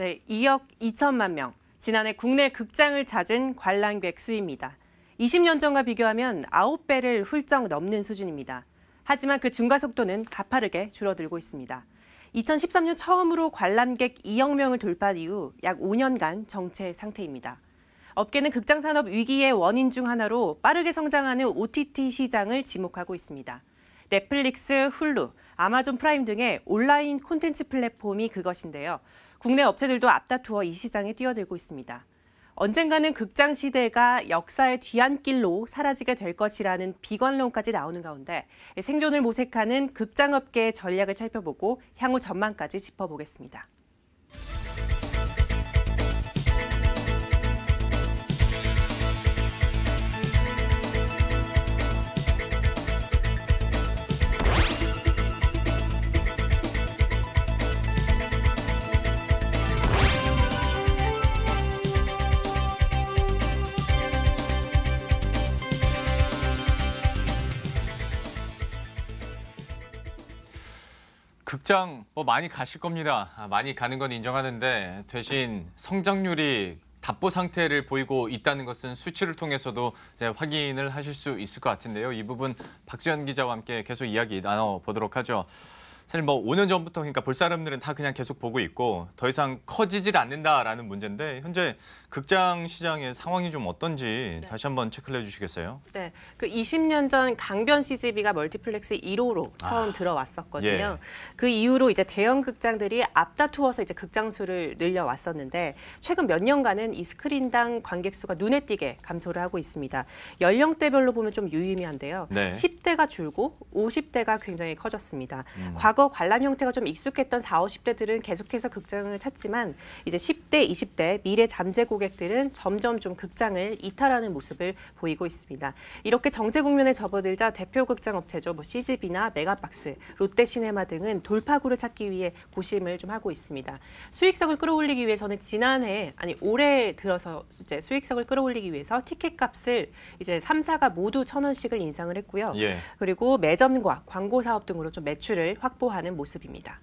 네, 2억 2천만 명. 지난해 국내 극장을 찾은 관람객 수입니다. 20년 전과 비교하면 9배를 훌쩍 넘는 수준입니다. 하지만 그 증가 속도는 가파르게 줄어들고 있습니다. 2013년 처음으로 관람객 2억 명을 돌파한 이후 약 5년간 정체 상태입니다. 업계는 극장 산업 위기의 원인 중 하나로 빠르게 성장하는 OTT 시장을 지목하고 있습니다. 넷플릭스, 훌루, 아마존 프라임 등의 온라인 콘텐츠 플랫폼이 그것인데요. 국내 업체들도 앞다투어 이 시장에 뛰어들고 있습니다. 언젠가는 극장 시대가 역사의 뒤안길로 사라지게 될 것이라는 비관론까지 나오는 가운데 생존을 모색하는 극장업계의 전략을 살펴보고 향후 전망까지 짚어보겠습니다. 직장 뭐 많이 가실 겁니다. 아, 많이 가는 건 인정하는데 대신 성장률이 답보 상태를 보이고 있다는 것은 수치를 통해서도 확인을 하실 수 있을 것 같은데요. 이 부분 박수현 기자와 함께 계속 이야기 나눠보도록 하죠. 사실 뭐 5년 전부터 그러니까 볼 사람들은 다 그냥 계속 보고 있고 더 이상 커지질 않는다라는 문제인데 현재 극장 시장의 상황이 좀 어떤지 네. 다시 한번 체크를 해주시겠어요? 네, 그 20년 전 강변 CGV가 멀티플렉스 1호로 처음 아, 들어왔었거든요. 예. 그 이후로 이제 대형 극장들이 앞다투어서 이제 극장 수를 늘려왔었는데 최근 몇 년간은 이 스크린당 관객 수가 눈에 띄게 감소를 하고 있습니다. 연령대별로 보면 좀 유의미한데요. 네. 10대가 줄고 50대가 굉장히 커졌습니다. 음. 과거 과거 관람 형태가 좀 익숙했던 40, 50대들은 계속해서 극장을 찾지만 이제 10대, 20대 미래 잠재 고객들은 점점 좀 극장을 이탈하는 모습을 보이고 있습니다. 이렇게 정제 국면에 접어들자 대표 극장 업체죠. 뭐 CGV나 메가박스, 롯데시네마 등은 돌파구를 찾기 위해 고심을 좀 하고 있습니다. 수익성을 끌어올리기 위해서는 지난해 아니 올해 들어서 이제 수익성을 끌어올리기 위해서 티켓값을 이제 3사가 모두 1 0 0 0 원씩을 인상을 했고요. 예. 그리고 매점과 광고 사업 등으로 좀 매출을 확보 시도하는 모습입니다.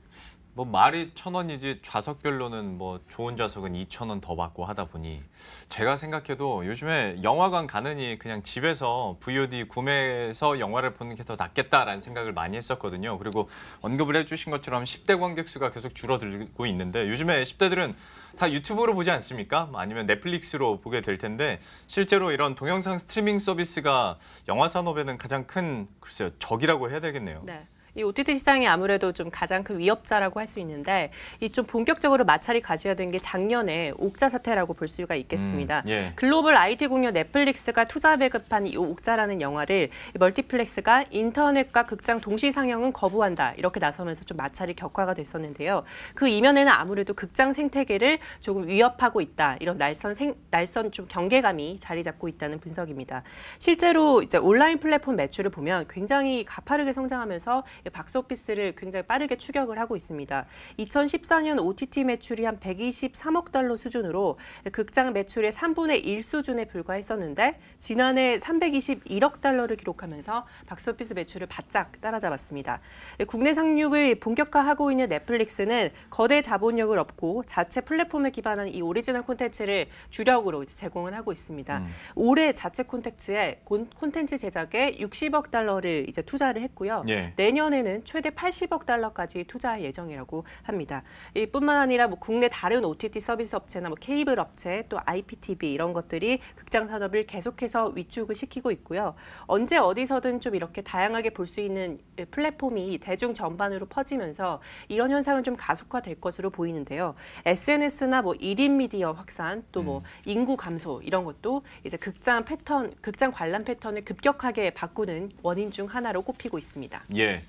뭐 말이 천 원이지 좌석별로는 뭐 좋은 좌석은 이천 원더 받고 하다 보니 제가 생각해도 요즘에 영화관 가느니 그냥 집에서 VOD 구매해서 영화를 보는 게 더 낫겠다라는 생각을 많이 했었거든요. 그리고 언급을 해주신 것처럼 십대 관객 수가 계속 줄어들고 있는데 요즘에 십대들은다 유튜브로 보지 않습니까? 아니면 넷플릭스로 보게 될 텐데 실제로 이런 동영상 스트리밍 서비스가 영화 산업에는 가장 큰 글쎄요 적이라고 해야 되겠네요. 네. 이 OTT 시장이 아무래도 좀 가장 큰 위협자라고 할 수 있는데 이 좀 본격적으로 마찰이 가셔야 된 게 작년에 옥자 사태라고 볼 수가 있겠습니다. 음, 예. 글로벌 IT 공유 넷플릭스가 투자 배급한 이 옥자라는 영화를 멀티플렉스가 인터넷과 극장 동시 상영은 거부한다 이렇게 나서면서 좀 마찰이 격화가 됐었는데요. 그 이면에는 아무래도 극장 생태계를 조금 위협하고 있다 이런 날선 생, 날선 좀 경계감이 자리 잡고 있다는 분석입니다. 실제로 이제 온라인 플랫폼 매출을 보면 굉장히 가파르게 성장하면서 박스오피스를 굉장히 빠르게 추격을 하고 있습니다. 2014년 OTT 매출이 한 123억 달러 수준으로 극장 매출의 3분의 1 수준에 불과했었는데 지난해 321억 달러를 기록하면서 박스오피스 매출을 바짝 따라잡았습니다. 국내 상륙을 본격화하고 있는 넷플릭스는 거대 자본력을 업고 자체 플랫폼에 기반한 이 오리지널 콘텐츠를 주력으로 제공을 하고 있습니다. 음. 올해 자체 콘텐츠에 콘텐츠 제작에 60억 달러를 이제 투자를 했고요. 예. 내년에 이번에는 최대 80억 달러까지 투자할 예정이라고 합니다. 이뿐만 아니라 뭐 국내 다른 OTT 서비스 업체나 뭐 케이블 업체 또 IPTV 이런 것들이 극장 산업을 계속해서 위축을 시키고 있고요. 언제 어디서든 좀 이렇게 다양하게 볼 수 있는 예, 플랫폼이 대중 전반으로 퍼지면서 이런 현상은 좀 가속화될 것으로 보이는데요. SNS나 뭐 1인 미디어 확산 또뭐 음. 인구 감소 이런 것도 이제 극장 패턴, 극장 관람 패턴을 급격하게 바꾸는 원인 중 하나로 꼽히고 있습니다. 예.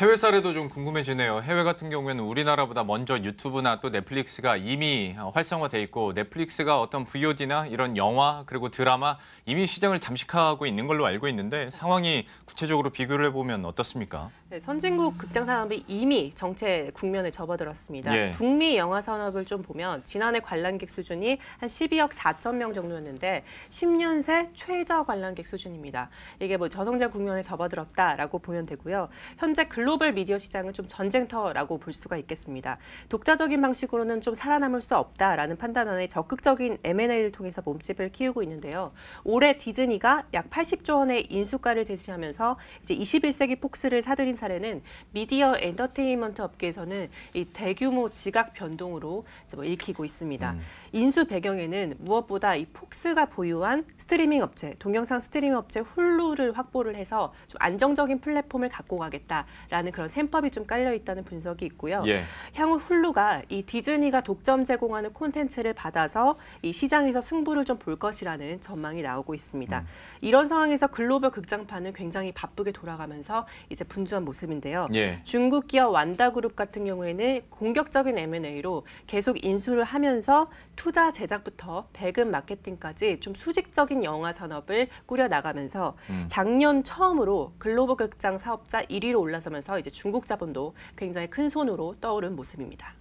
해외 사례도 좀 궁금해지네요. 해외 같은 경우에는 우리나라보다 먼저 유튜브나 또 넷플릭스가 이미 어, 활성화돼 있고 넷플릭스가 어떤 VOD나 이런 영화 그리고 드라마 이미 시장을 잠식하고 있는 걸로 알고 있는데 상황이 구체적으로 비교를 해보면 어떻습니까? 네, 선진국 극장 산업이 이미 정체 국면에 접어들었습니다. 예. 북미 영화 산업을 좀 보면 지난해 관람객 수준이 한 12억 4천 명 정도였는데 10년 새 최저 관람객 수준입니다. 이게 뭐 저성장 국면에 접어들었다라고 보면 되고요. 현재 글로벌 미디어 시장은 좀 전쟁터라고 볼 수가 있겠습니다. 독자적인 방식으로는 좀 살아남을 수 없다라는 판단 안에 적극적인 M&A를 통해서 몸집을 키우고 있는데요. 올해 디즈니가 약 80조 원의 인수가를 제시하면서 이제 21세기 폭스를 사들인 사례는 미디어 엔터테인먼트 업계에서는 이 대규모 지각 변동으로 뭐 읽히고 있습니다. 음. 인수 배경에는 무엇보다 이 폭스가 보유한 스트리밍 업체, 동영상 스트리밍 업체 훌루를 확보를 해서 좀 안정적인 플랫폼을 갖고 가겠다라는 그런 셈법이 좀 깔려 있다는 분석이 있고요. 예. 향후 훌루가 이 디즈니가 독점 제공하는 콘텐츠를 받아서 이 시장에서 승부를 좀 볼 것이라는 전망이 나오고 있습니다. 음. 이런 상황에서 글로벌 극장판은 굉장히 바쁘게 돌아가면서 이제 분주한 모습인데요. 예. 중국 기업 완다그룹 같은 경우에는 공격적인 M&A로 계속 인수를 하면서 투자 제작부터 배급 마케팅까지 좀 수직적인 영화 산업을 꾸려나가면서 음. 작년 처음으로 글로벌 극장 사업자 1위로 올라서면서 이제 중국 자본도 굉장히 큰 손으로 떠오른 모습입니다.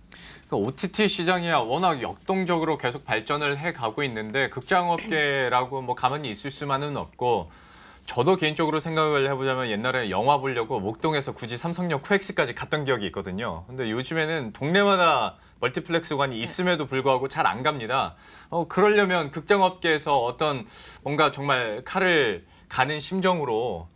OTT 그러니까 시장이야 워낙 역동적으로 계속 발전을 해가고 있는데 극장업계라고 뭐 가만히 있을 수만은 없고 저도 개인적으로 생각을 해보자면 옛날에 영화 보려고 목동에서 굳이 삼성역 코엑스까지 갔던 기억이 있거든요. 근데 요즘에는 동네마다 멀티플렉스관이 네. 있음에도 불구하고 잘 안 갑니다. 어, 그러려면 극장업계에서 어떤 뭔가 정말 칼을 가는 심정으로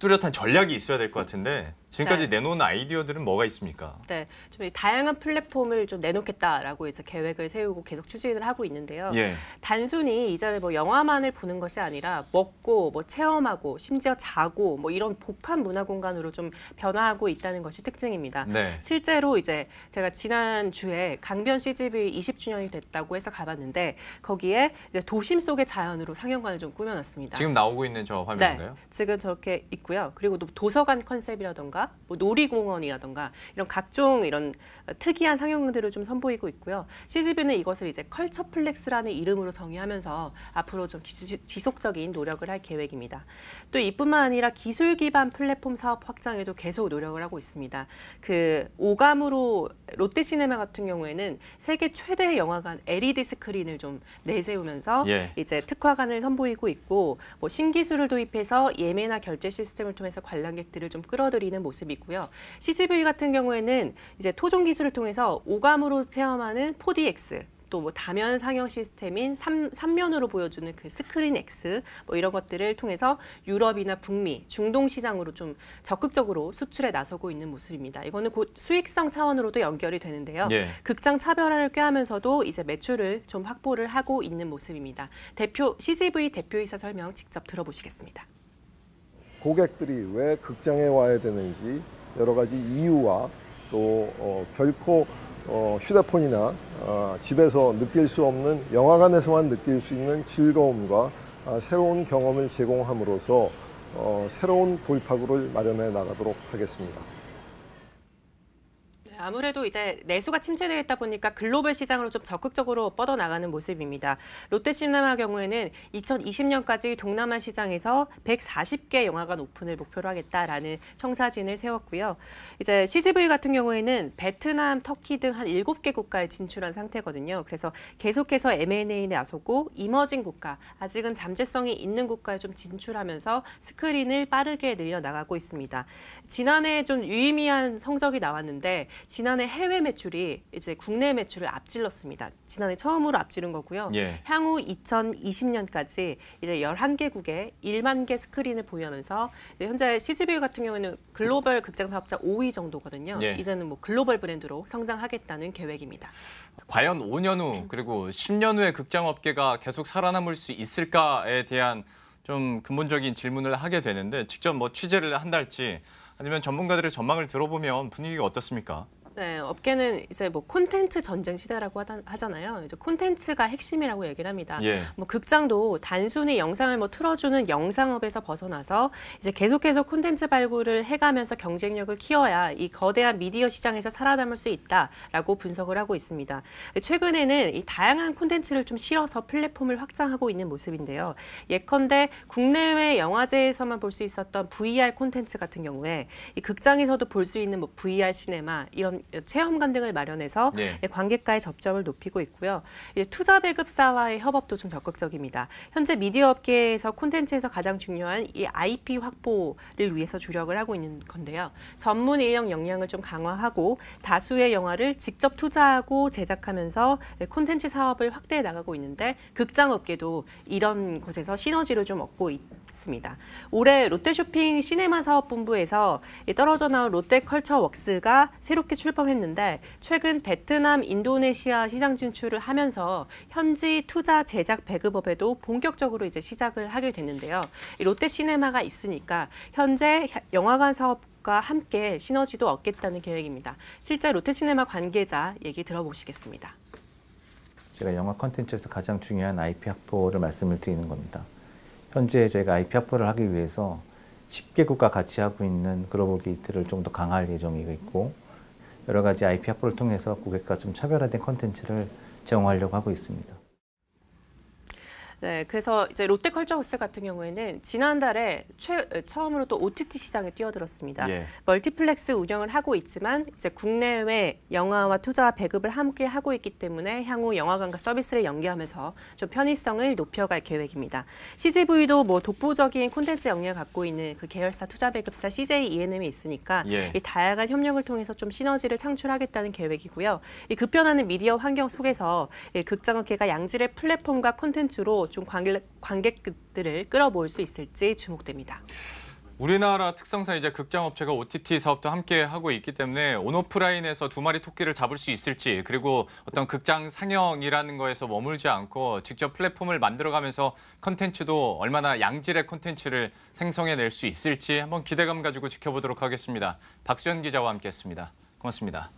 뚜렷한 전략이 있어야 될 것 같은데 지금까지 네. 내놓은 아이디어들은 뭐가 있습니까? 네, 좀 다양한 플랫폼을 좀 내놓겠다라고 이제 계획을 세우고 계속 추진을 하고 있는데요. 예. 단순히 이전에 뭐 영화만을 보는 것이 아니라 먹고 뭐 체험하고 심지어 자고 뭐 이런 복합 문화 공간으로 좀 변화하고 있다는 것이 특징입니다. 네. 실제로 이제 제가 지난 주에 강변 CGV 20주년이 됐다고 해서 가봤는데 거기에 이제 도심 속의 자연으로 상영관을 좀 꾸며놨습니다. 지금 나오고 있는 저 화면인가요? 네, 지금 저렇게 있고요. 그리고 또 도서관 컨셉이라던가 공원뭐 놀이공원이라던가 이런 각종 이런 특이한 상영들을 좀 선보이고 있고요. CGV는 이것을 이제 컬처플렉스라는 이름으로 정의하면서 앞으로 좀 지속적인 노력을 할 계획입니다. 또 이뿐만 아니라 기술 기반 플랫폼 사업 확장에도 계속 노력을 하고 있습니다. 그 오감으로 롯데시네마 같은 경우에는 세계 최대 영화관 LED 스크린을 좀 내세우면서 예. 이제 특화관을 선보이고 있고 뭐 신기술을 도입해서 예매나 결제 시스템을 통해서 관람객들을 좀 끌어들이는 모습이고요. CCV 같은 경우에는 이제 토종 기술을 통해서 오감으로 체험하는 4DX 또 뭐 다면 상영 시스템인 3, 3면으로 보여주는 그 스크린 X 뭐 이런 것들을 통해서 유럽이나 북미, 중동 시장으로 좀 적극적으로 수출에 나서고 있는 모습입니다. 이거는 곧 수익성 차원으로도 연결이 되는데요. 예. 극장 차별화를 꾀하면서도 이제 매출을 좀 확보를 하고 있는 모습입니다. 대표 CGV 대표이사 설명 직접 들어보시겠습니다. 고객들이 왜 극장에 와야 되는지 여러 가지 이유와 또 어, 결코 어, 휴대폰이나 어, 집에서 느낄 수 없는 영화관에서만 느낄 수 있는 즐거움과 아, 새로운 경험을 제공함으로써 어, 새로운 돌파구를 마련해 나가도록 하겠습니다. 아무래도 이제 내수가 침체되어 있다 보니까 글로벌 시장으로 좀 적극적으로 뻗어나가는 모습입니다. 롯데시네마 경우에는 2020년까지 동남아 시장에서 140개 영화관 오픈을 목표로 하겠다라는 청사진을 세웠고요. 이제 CGV 같은 경우에는 베트남, 터키 등 한 7개 국가에 진출한 상태거든요. 그래서 계속해서 M&A에 나서고 이머징 국가, 아직은 잠재성이 있는 국가에 좀 진출하면서 스크린을 빠르게 늘려나가고 있습니다. 지난해 좀 유의미한 성적이 나왔는데 지난해 해외 매출이 이제 국내 매출을 앞질렀습니다. 지난해 처음으로 앞지른 거고요. 예. 향후 2020년까지 이제 11개국에 1만 개 스크린을 보유하면서 현재 CGV 같은 경우에는 글로벌 극장 사업자 5위 정도거든요. 예. 이제는 뭐 글로벌 브랜드로 성장하겠다는 계획입니다. 과연 5년 후 그리고 10년 후에 극장 업계가 계속 살아남을 수 있을까에 대한 좀 근본적인 질문을 하게 되는데 직접 뭐 취재를 한달지 아니면 전문가들의 전망을 들어보면 분위기가 어떻습니까? 네, 업계는 이제 뭐 콘텐츠 전쟁 시대라고 하잖아요. 이제 콘텐츠가 핵심이라고 얘기를 합니다. 예. 뭐 극장도 단순히 영상을 뭐 틀어주는 영상업에서 벗어나서 이제 계속해서 콘텐츠 발굴을 해가면서 경쟁력을 키워야 이 거대한 미디어 시장에서 살아남을 수 있다라고 분석을 하고 있습니다. 최근에는 이 다양한 콘텐츠를 좀 실어서 플랫폼을 확장하고 있는 모습인데요. 예컨대 국내외 영화제에서만 볼 수 있었던 VR 콘텐츠 같은 경우에 이 극장에서도 볼 수 있는 뭐 VR 시네마 이런 체험 관등을 마련해서 네. 예, 관객과의 접점을 높이고 있고요. 투자 배급사와의 협업도 좀 적극적입니다. 현재 미디어 업계에서 콘텐츠에서 가장 중요한 이 IP 확보를 위해서 주력을 하고 있는 건데요. 전문 인력 역량을 좀 강화하고 다수의 영화를 직접 투자하고 제작하면서 예, 콘텐츠 사업을 확대해 나가고 있는데 극장 업계도 이런 곳에서 시너지를 좀 얻고 있습니다. 올해 롯데쇼핑 시네마 사업본부에서 떨어져 나온 롯데컬처웍스가 새롭게 출발 출범했는데 최근 베트남, 인도네시아 시장 진출을 하면서 현지 투자 제작 배급업에도 본격적으로 이제 시작을 하게 됐는데요. 롯데시네마가 있으니까 현재 영화관 사업 과 함께 시너지도 얻겠다는 계획입니다. 실제 롯데시네마 관계자 얘기 들어보시겠습니다. 제가 영화 컨텐츠에서 가장 중요한 IP 확보를 말씀을 드리는 겁니다. 현재 저희가 IP 확보를 하기 위해서 10개국과 같이 하고 있는 글로벌 게이트를 좀 더 강화할 예정이고 있고 여러 가지 IP 확보를 통해서 고객과 좀 차별화된 컨텐츠를 제공하려고 하고 있습니다. 네, 그래서 이제 롯데컬처호스 같은 경우에는 지난달에 최, 처음으로 또 OTT 시장에 뛰어들었습니다. 예. 멀티플렉스 운영을 하고 있지만 이제 국내외 영화와 투자와 배급을 함께 하고 있기 때문에 향후 영화관과 서비스를 연계하면서 좀 편의성을 높여갈 계획입니다. CGV도 뭐 독보적인 콘텐츠 역량을 갖고 있는 그 계열사 투자 배급사 CJ E&M이 있으니까 예. 이 다양한 협력을 통해서 좀 시너지를 창출하겠다는 계획이고요. 이 급변하는 미디어 환경 속에서 이 극장업계가 양질의 플랫폼과 콘텐츠로 좀 관객, 관객들을 끌어모을 수 있을지 주목됩니다. 우리나라 특성상 이제 극장 업체가 OTT 사업도 함께 하고 있기 때문에 온오프라인에서 두 마리 토끼를 잡을 수 있을지 그리고 어떤 극장 상영이라는 거에서 머물지 않고 직접 플랫폼을 만들어가면서 컨텐츠도 얼마나 양질의 컨텐츠를 생성해낼 수 있을지 한번 기대감 가지고 지켜보도록 하겠습니다. 박수현 기자와 함께했습니다. 고맙습니다.